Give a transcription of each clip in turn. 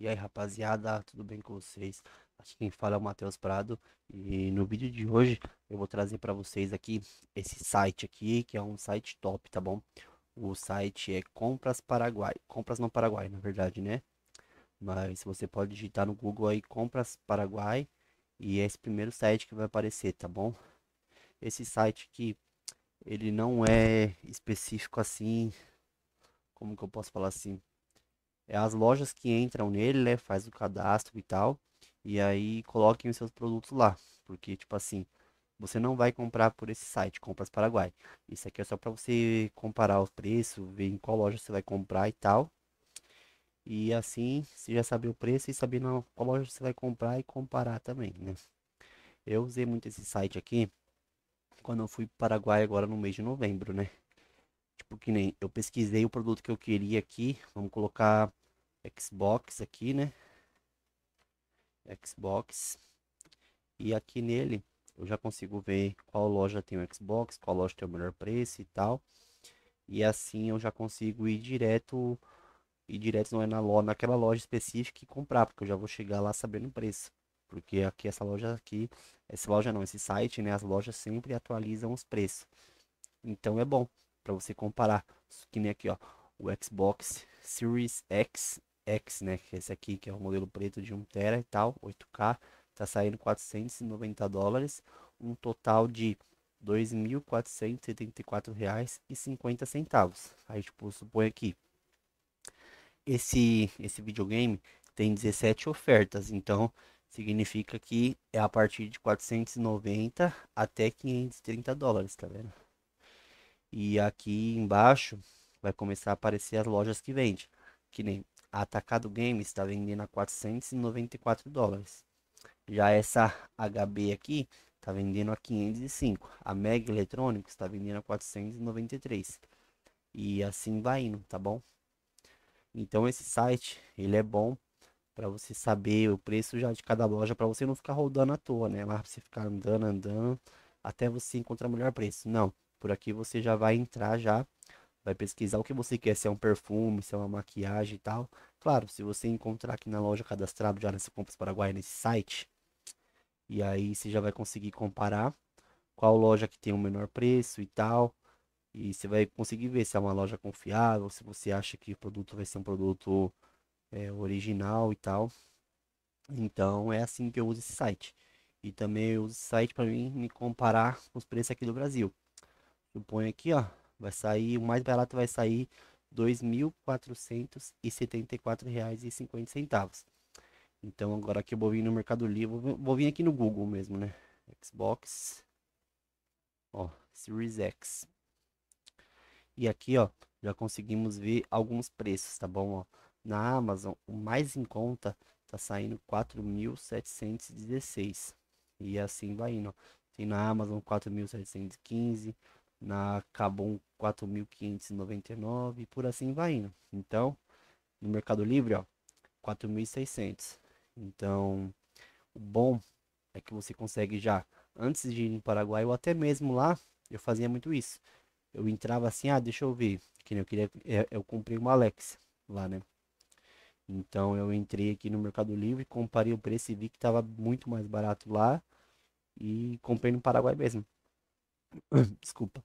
E aí rapaziada, tudo bem com vocês? Aqui quem fala é o Matheus Prado e no vídeo de hoje eu vou trazer para vocês aqui esse site aqui, que é um site top, tá bom? O site é Compras Paraguai, Compras não Paraguai, na verdade, né? Mas você pode digitar no Google aí Compras Paraguai e é esse primeiro site que vai aparecer, tá bom? Esse site aqui, ele não é específico assim, como que eu posso falar assim? é, as lojas que entram nele, né, faz o cadastro e tal, e aí coloquem os seus produtos lá, porque tipo assim, você não vai comprar por esse site, Compras Paraguai. Isso aqui é só para você comparar o preço, ver em qual loja você vai comprar e tal. E assim, você já sabe o preço e saber na qual loja você vai comprar e comparar também, né? Eu usei muito esse site aqui quando eu fui para o Paraguai agora no mês de novembro, né? Tipo que nem eu pesquisei o produto que eu queria aqui, vamos colocar Xbox aqui, né? Xbox. E aqui nele eu já consigo ver qual loja tem o Xbox, qual loja tem o melhor preço e tal. E assim eu já consigo ir direto e direto não é na loja, naquela loja específica e comprar, porque eu já vou chegar lá sabendo o preço. Porque aqui essa loja aqui, essa loja não, esse site, né, as lojas sempre atualizam os preços. Então é bom para você comparar, que nem aqui, ó, o Xbox Series X X, né? Que é esse aqui, que é o modelo preto de 1TB e tal, 8K, tá saindo 490 dólares, um total de R$ 2.474,50. Aí, tipo, supõe aqui. Esse, esse videogame tem 17 ofertas, então significa que é a partir de 490 até 530 dólares, tá vendo? E aqui embaixo vai começar a aparecer as lojas que vende. Que nem a Atacado Games está vendendo a 494 dólares. Já essa HB aqui está vendendo a 505. A Mega Eletrônicos está vendendo a 493. E assim vai indo, tá bom? Então esse site, ele é bom para você saber o preço já de cada loja, para você não ficar rodando à toa, né? Lá você ficar andando, andando até você encontrar o melhor preço. Não, por aqui você já vai entrar já vai pesquisar o que você quer, se é um perfume, se é uma maquiagem e tal. Claro, se você encontrar aqui na loja cadastrado já nesse Compras Paraguai, nesse site, e aí você já vai conseguir comparar qual loja que tem o menor preço e tal. E você vai conseguir ver se é uma loja confiável, se você acha que o produto vai ser um produto é, original e tal. Então é assim que eu uso esse site. E também eu uso esse site para mim me comparar com os preços aqui do Brasil. Eu ponho aqui, ó, Vai sair, o mais barato vai sair R$ 2.474,50. Então agora que eu vou vir no Mercado Livre, vou vir aqui no Google mesmo, né? Xbox, ó, Series X. E aqui, ó, já conseguimos ver alguns preços, tá bom? Ó, na Amazon, o mais em conta tá saindo 4.716. E assim vai indo. Ó. Tem na Amazon 4.715, na Cabum 4.599 e por assim vai indo. Então, no Mercado Livre, ó, 4.600. Então, o bom é que você consegue já antes de ir no Paraguai ou até mesmo lá, eu fazia muito isso. Eu entrava assim, ah, deixa eu ver, que eu queria, é, eu, comprei uma Alexa lá, né? Então eu entrei aqui no Mercado Livre, comparei o preço e vi que estava muito mais barato lá e comprei no Paraguai mesmo. Desculpa.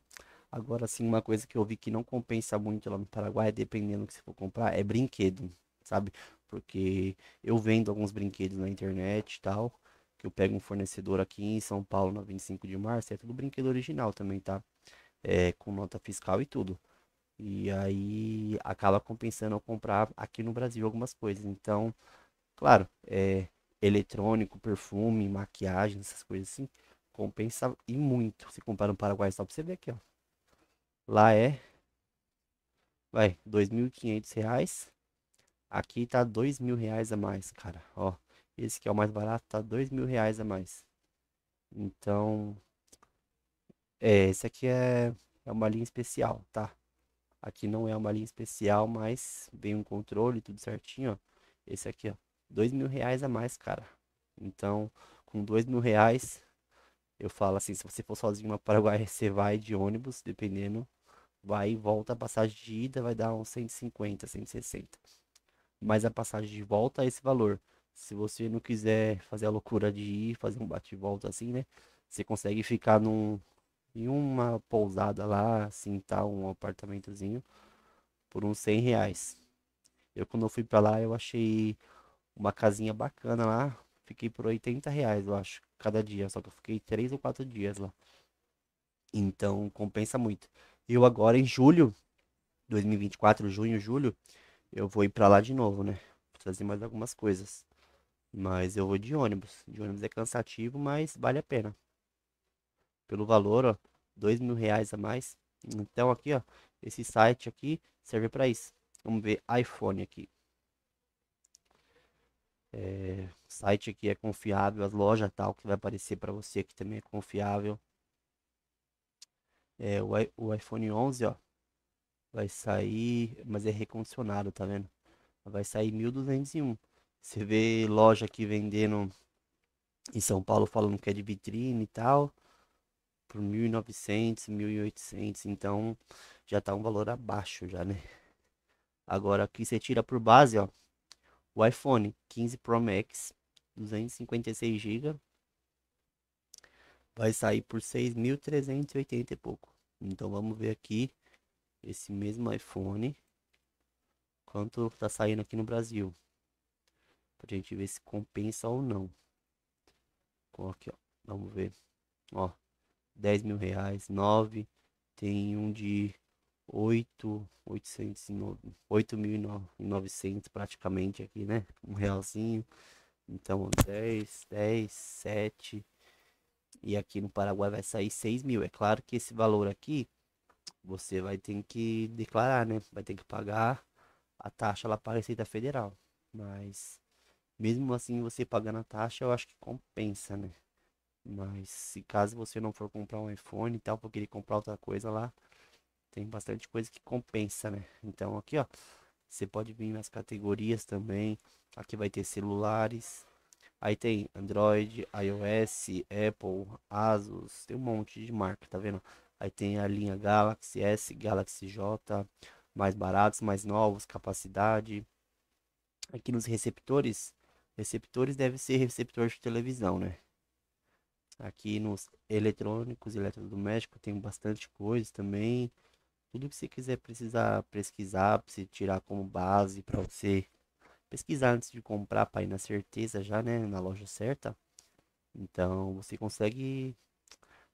Agora, sim uma coisa que eu vi que não compensa muito lá no Paraguai, dependendo do que você for comprar, é brinquedo, sabe? Porque eu vendo alguns brinquedos na internet e tal, que eu pego um fornecedor aqui em São Paulo, na 25 de março, é tudo brinquedo original também, tá? É, com nota fiscal e tudo. E aí acaba compensando eu comprar aqui no Brasil algumas coisas. Então, claro, é eletrônico, perfume, maquiagem, essas coisas assim Compensa e muito se comparar no Paraguai só pra você ver aqui, ó. Lá é. Vai, R$ reais. Aqui tá R$ reais a mais, cara. Ó, esse que é o mais barato tá R$ reais a mais. Então, é, esse aqui é, é uma linha especial, tá? Aqui não é uma linha especial, mas vem um controle, tudo certinho, ó. Esse aqui, ó, dois mil reais a mais, cara. Então, com dois mil reais, eu falo assim, se você for sozinho para Paraguai, você vai de ônibus, dependendo, vai e volta, a passagem de ida vai dar uns 150, 160. Mas a passagem de volta é esse valor. Se você não quiser fazer a loucura de ir, fazer um bate-volta assim, né? Você consegue ficar num, em uma pousada lá, assim, tal, um apartamentozinho, por uns 100 reais. Eu, quando eu fui para lá, eu achei uma casinha bacana lá, Fiquei por 80 reais, eu acho, cada dia. Só que eu fiquei 3 ou 4 dias lá. Então, compensa muito. Eu agora, em julho, 2024, junho, julho, eu vou ir pra lá de novo, né? Vou trazer mais algumas coisas. Mas eu vou de ônibus. De ônibus é cansativo, mas vale a pena. Pelo valor, ó, dois mil reais a mais. Então aqui, ó, esse site aqui serve para isso. Vamos ver iPhone aqui é, site aqui é confiável, as lojas tal que vai aparecer para você aqui também é confiável. É, o, o, iPhone 11, ó, vai sair, mas é recondicionado, tá vendo? Vai sair 1.201. Você vê loja aqui vendendo em São Paulo falando que é de vitrine e tal, por 1.900, 1.800, então já tá um valor abaixo já, né? Agora aqui você tira por base, ó, o iPhone 15 Pro Max, 256 GB, vai sair por 6.380 e pouco. Então vamos ver aqui esse mesmo iPhone quanto tá saindo aqui no Brasil. Pra gente ver se compensa ou não. Aqui, ó. Vamos ver. Ó, 10 mil reais, 9. Tem um de 8.900 praticamente aqui, né? Um realzinho. Então 10, 10, 7. E aqui no Paraguai vai sair 6 mil. É claro que esse valor aqui você vai ter que declarar, né? Vai ter que pagar a taxa lá para a Receita Federal. Mas mesmo assim você pagando a taxa, eu acho que compensa, né? Mas se caso você não for comprar um iPhone e tal, porque ele comprar outra coisa lá, tem bastante coisa que compensa, né? Então aqui, ó, você pode vir nas categorias também. Aqui vai ter celulares. Aí tem Android, iOS, Apple, Asus, tem um monte de marca, tá vendo? Aí tem a linha Galaxy S, Galaxy J, mais baratos, mais novos, capacidade. Aqui nos receptores, receptores deve ser receptor de televisão, né? Aqui nos eletrônicos, eletrodoméstico, tem bastante coisa também. Tudo que você quiser precisar pesquisar, para você tirar como base, para você pesquisar antes de comprar, para ir na certeza já, né? Na loja certa. Então você consegue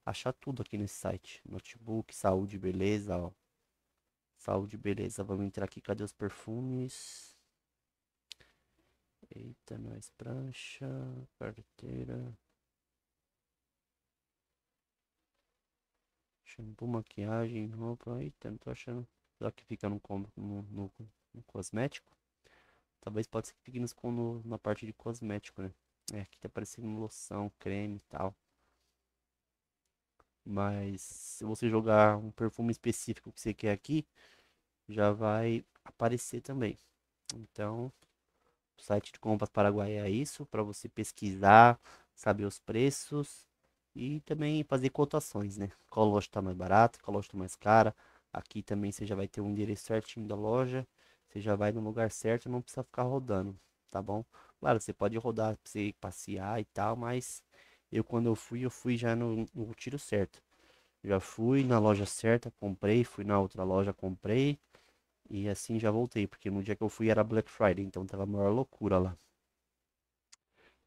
achar tudo aqui nesse site. Notebook, saúde, beleza, ó. Saúde, beleza. Vamos entrar aqui, cadê os perfumes? Eita, nós prancha, carteira. Shampoo, maquiagem, roupa. Eita, não tô achando. Será que fica no, no, no, no cosmético? Talvez pode ser que fique nos, no, na parte de cosmético, né? É, aqui tá parecendo loção, creme e tal. Mas se você jogar um perfume específico que você quer aqui, já vai aparecer também. Então, o site de compras Paraguai é isso, para você pesquisar, saber os preços e também fazer cotações, né? Qual loja está mais barata, qual loja está mais cara. Aqui também você já vai ter um endereço certinho da loja, você já vai no lugar certo, não precisa ficar rodando, tá bom? Claro, você pode rodar para você passear e tal, mas eu quando eu fui, eu fui já no, no tiro certo. Já fui na loja certa, comprei, fui na outra loja, comprei e assim já voltei, porque no dia que eu fui era Black Friday, então tava a maior loucura lá.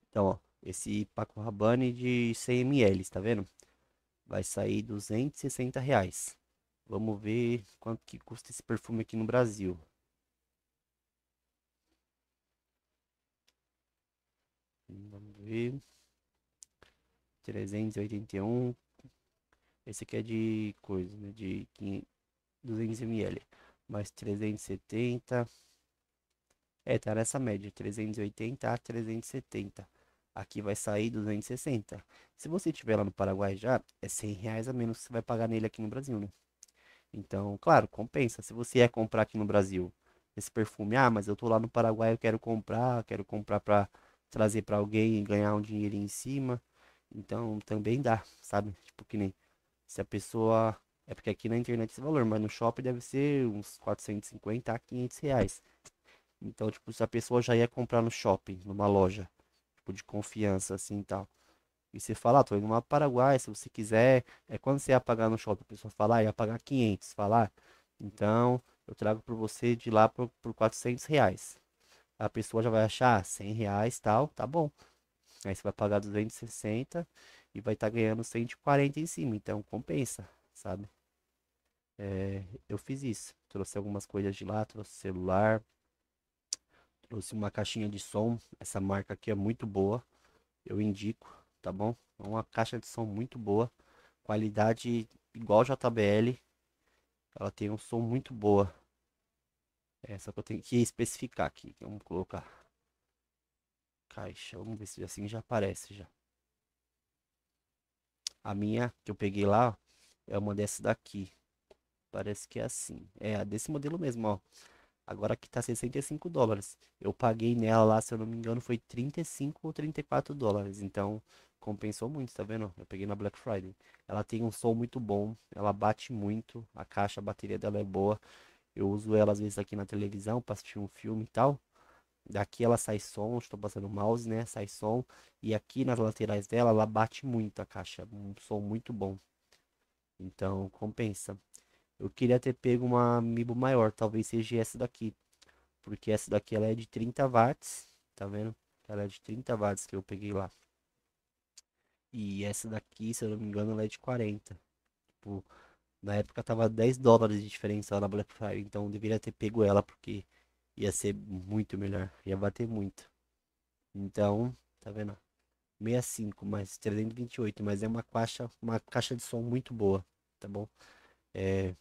Então, ó, esse Paco Rabanne de 100 ml, tá vendo? Vai sair 260 reais. Vamos ver quanto que custa esse perfume aqui no Brasil. Vamos ver. 381. Esse aqui é de coisa, né? De 200 ml. Mais 370. É, tá nessa média. 380 a 370. Aqui vai sair 260. Se você estiver lá no Paraguai já, é 100 reais a menos que você vai pagar nele aqui no Brasil, né? Então, claro, compensa. Se você ia comprar aqui no Brasil esse perfume, ah, mas eu tô lá no Paraguai, eu quero comprar, quero comprar para trazer para alguém e ganhar um dinheirinho em cima. Então, também dá, sabe? Tipo que nem se a pessoa é porque aqui na internet esse valor, mas no shopping deve ser uns 450 a 500 reais. Então, tipo, se a pessoa já ia comprar no shopping, numa loja, tipo de confiança, assim e tal. E você fala, ah, tô indo lá pro Paraguai, se você quiser. É quando você ia pagar no shopping, a pessoa falar ah, ia pagar 500, falar. Ah, então, eu trago para você de lá por, por 400 reais. A pessoa já vai achar 100 ah, reais, tal, tá bom. Aí você vai pagar 260 e vai estar tá ganhando 140 em cima. Então, compensa, sabe? É, eu fiz isso. Trouxe algumas coisas de lá, trouxe celular, Trouxe uma caixinha de som. Essa marca aqui é muito boa. Eu indico, tá bom? É uma caixa de som muito boa. Qualidade igual JBL. Ela tem um som muito boa. É, só que eu tenho que especificar aqui. Vamos colocar caixa. Vamos ver se assim já aparece já. A minha que eu peguei lá é uma dessa daqui. Parece que é assim. É a desse modelo mesmo, ó. Agora aqui tá 65 dólares. Eu paguei nela lá, se eu não me engano, foi 35 ou 34 dólares. Então, compensou muito, tá vendo? Eu peguei na Black Friday. Ela tem um som muito bom, ela bate muito, a caixa, a bateria dela é boa. Eu uso ela às vezes aqui na televisão para assistir um filme e tal. Daqui ela sai som, estou passando o mouse, né? Sai som. E aqui nas laterais dela, ela bate muito a caixa. Um som muito bom. Então, compensa. Eu queria ter pego uma Amiibo maior, talvez seja essa daqui. Porque essa daqui ela é de 30 watts, tá vendo? Ela é de 30 watts que eu peguei lá. E essa daqui, se eu não me engano, ela é de 40. Tipo, na época tava 10 dólares de diferença lá na Black Friday, então eu deveria ter pego ela porque ia ser muito melhor, ia bater muito. Então, tá vendo? 65 mais 328, mas é uma caixa, uma caixa de som muito boa, tá bom? É,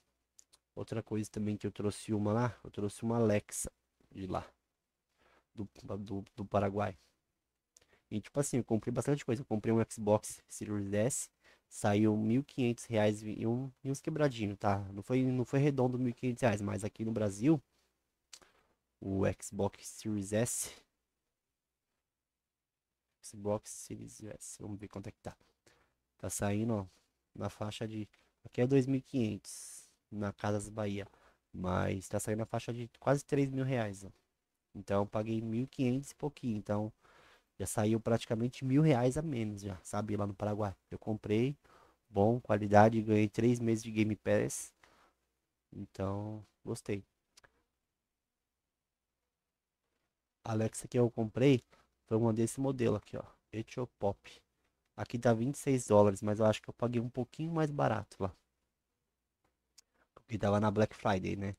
Outra coisa também que eu trouxe uma lá, eu trouxe uma Alexa de lá, do, do, do Paraguai. E tipo assim, eu comprei bastante coisa. Eu comprei um Xbox Series S, saiu R$ 1.500 e, um, e uns quebradinhos, tá? Não foi, não foi redondo R$ 1.500, mas aqui no Brasil, o Xbox Series S. Xbox Series S, vamos ver quanto é que tá. Tá saindo, ó, na faixa de. Aqui é 2.500 na Casas Bahia. Mas tá saindo a faixa de quase 3 mil reais. Ó. Então eu paguei 1.500 e pouquinho. Então já saiu praticamente mil reais a menos, já, sabe? Lá no Paraguai. Eu comprei, bom, qualidade, ganhei 3 meses de Game Pass. Então, gostei. Alexa que eu comprei foi uma desse modelo aqui, ó. Etiopop. Aqui tá 26 dólares, mas eu acho que eu paguei um pouquinho mais barato lá que tava na Black Friday, né?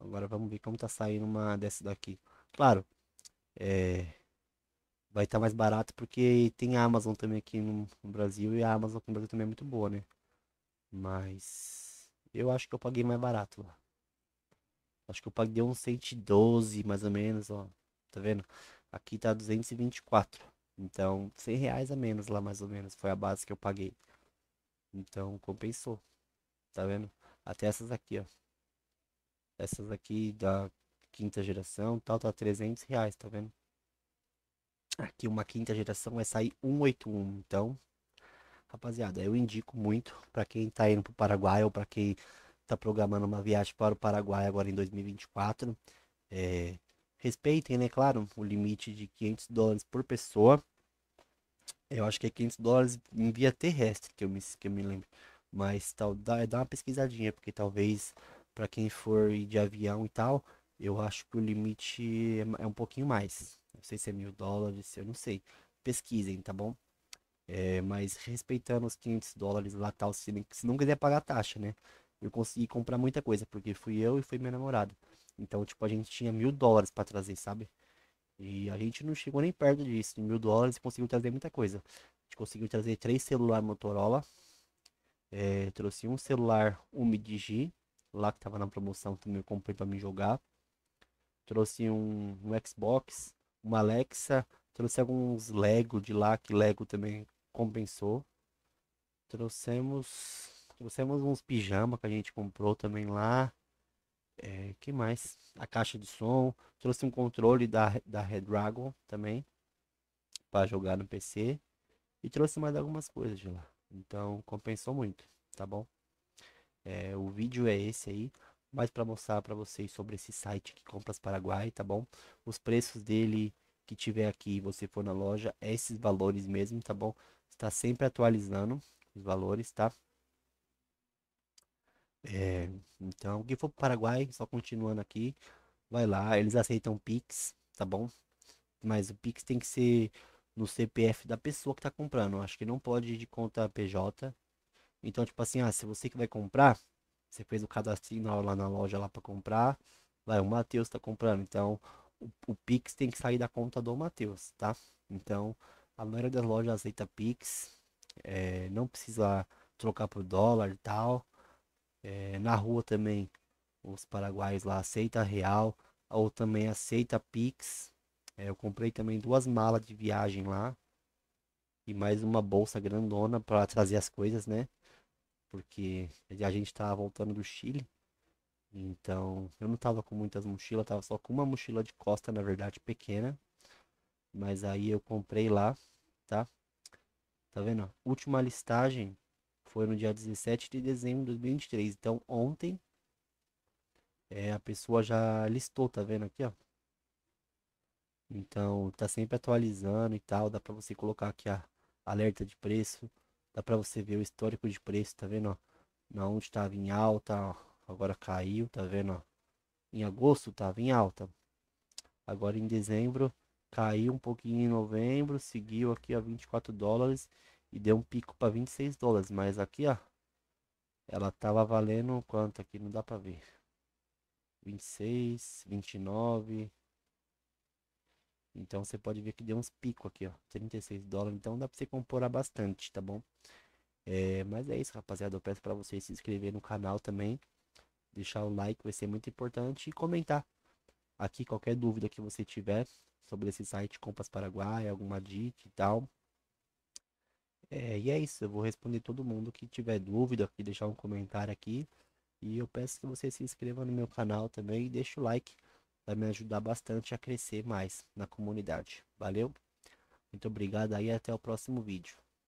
Agora vamos ver como tá saindo uma dessa daqui. Claro, é, vai estar tá mais barato porque tem a Amazon também aqui no, Brasil e a Amazon aqui no Brasil também é muito boa, né? Mas eu acho que eu paguei mais barato lá. Acho que eu paguei uns 112 mais ou menos, ó. Tá vendo? Aqui tá 224. Então, 100 reais a menos lá mais ou menos. Foi a base que eu paguei. Então, compensou. Tá vendo? até essas aqui, ó. Essas aqui da quinta geração, tal, tá 300 reais, tá vendo? Aqui uma quinta geração vai sair 181, então, rapaziada, eu indico muito para quem tá indo pro Paraguai ou para quem tá programando uma viagem para o Paraguai agora em 2024, é... Respeitem, né, claro, o limite de 500 dólares por pessoa. Eu acho que é 500 dólares em via terrestre, que eu me, que eu me lembro. Mas tal, dá, é, dá uma pesquisadinha, porque talvez para quem for de avião e tal, eu acho que o limite é, é, um pouquinho mais. Não sei se é mil dólares, eu não sei. Pesquisem, tá bom? É, mas respeitando os 500 dólares lá tal, se, se não quiser pagar a taxa, né? Eu consegui comprar muita coisa, porque fui eu e foi minha namorada. Então, tipo, a gente tinha mil dólares para trazer, sabe? E a gente não chegou nem perto disso. Mil dólares conseguiu trazer muita coisa. A gente conseguiu trazer três celulares Motorola, é, trouxe um celular UMDG, lá que tava na promoção também eu comprei para me jogar. Trouxe um, um, Xbox, uma Alexa, trouxe alguns Lego de lá, que Lego também compensou. Trouxemos, trouxemos uns pijama que a gente comprou também lá. É, que mais? A caixa de som. Trouxe um controle da, da Redragon também. para jogar no PC. E trouxe mais algumas coisas de lá. Então compensou muito, tá bom? É, o vídeo é esse aí, mais para mostrar para vocês sobre esse site que compras Paraguai, tá bom? Os preços dele que tiver aqui, você for na loja, é esses valores mesmo, tá bom? Está sempre atualizando os valores, tá? É, então, quem for para o Paraguai, só continuando aqui, vai lá, eles aceitam Pix, tá bom? Mas o Pix tem que ser no CPF da pessoa que tá comprando. Acho que não pode ir de conta PJ. Então, tipo assim, ah, se você que vai comprar, você fez o cadastro lá na loja lá para comprar, vai, o Matheus tá comprando. Então, o, o, Pix tem que sair da conta do Matheus, tá? Então, a maioria das lojas aceita Pix. É, não precisa trocar por dólar e tal. É, na rua também, os paraguaios lá aceita real ou também aceita Pix, é, eu comprei também duas malas de viagem lá. E mais uma bolsa grandona para trazer as coisas, né? Porque a gente tava tá voltando do Chile. Então, eu não tava com muitas mochilas, tava só com uma mochila de costa, na verdade, pequena. Mas aí eu comprei lá, tá? Tá vendo? Última listagem foi no dia 17 de dezembro de 2023. Então, ontem, é, a pessoa já listou, tá vendo aqui, ó? Então, tá sempre atualizando e tal. Dá para você colocar aqui a alerta de preço. Dá para você ver o histórico de preço, tá vendo? Ó? Na onde estava em alta, ó. agora caiu, tá vendo? Ó? Em agosto estava em alta. Agora em dezembro caiu um pouquinho em novembro, seguiu aqui a 24 dólares e deu um pico para 26 dólares, mas aqui, ó, ela tava valendo quanto aqui, não dá para ver. 26, 29, então você pode ver que deu uns picos aqui, ó. 36 dólares. Então dá pra você comporar bastante, tá bom? É, mas é isso, rapaziada. Eu peço para você se inscrever no canal também. Deixar o like vai ser muito importante. E comentar aqui qualquer dúvida que você tiver sobre esse site Compas Paraguai, alguma dica e tal. É, e é isso, eu vou responder todo mundo que tiver dúvida aqui, deixar um comentário aqui. E eu peço que você se inscreva no meu canal também e deixe o like vai me ajudar bastante a crescer mais na comunidade. Valeu? Muito obrigado aí até o próximo vídeo.